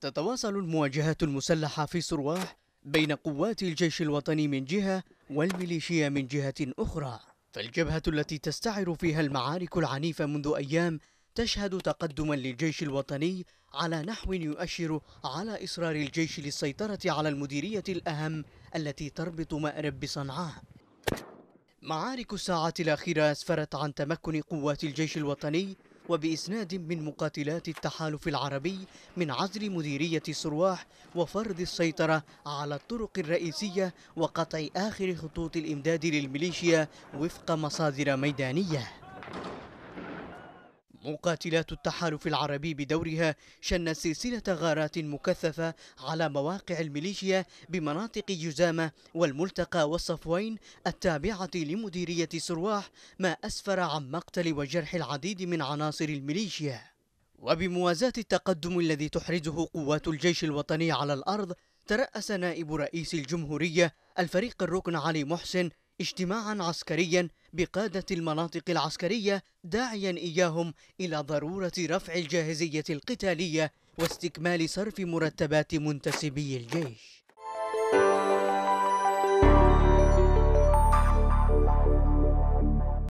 تتواصل المواجهات المسلحة في سرواح بين قوات الجيش الوطني من جهة والميليشيا من جهة أخرى فالجبهة التي تستعر فيها المعارك العنيفة منذ أيام تشهد تقدما للجيش الوطني على نحو يؤشر على إصرار الجيش للسيطرة على المديرية الأهم التي تربط مأرب بصنعاء معارك الساعات الأخيرة أسفرت عن تمكن قوات الجيش الوطني وبإسناد من مقاتلات التحالف العربي من عزل مديرية سرواح وفرض السيطرة على الطرق الرئيسية وقطع آخر خطوط الإمداد للميليشيا وفق مصادر ميدانية مقاتلات التحالف العربي بدورها شنت سلسلة غارات مكثفة على مواقع الميليشيا بمناطق جزامة والملتقى والصفوين التابعة لمديرية سرواح ما أسفر عن مقتل وجرح العديد من عناصر الميليشيا وبموازاة التقدم الذي تحرزه قوات الجيش الوطني على الأرض ترأس نائب رئيس الجمهورية الفريق الركن علي محسن اجتماعا عسكريا بقادة المناطق العسكرية داعيا إياهم إلى ضرورة رفع الجاهزية القتالية واستكمال صرف مرتبات منتسبي الجيش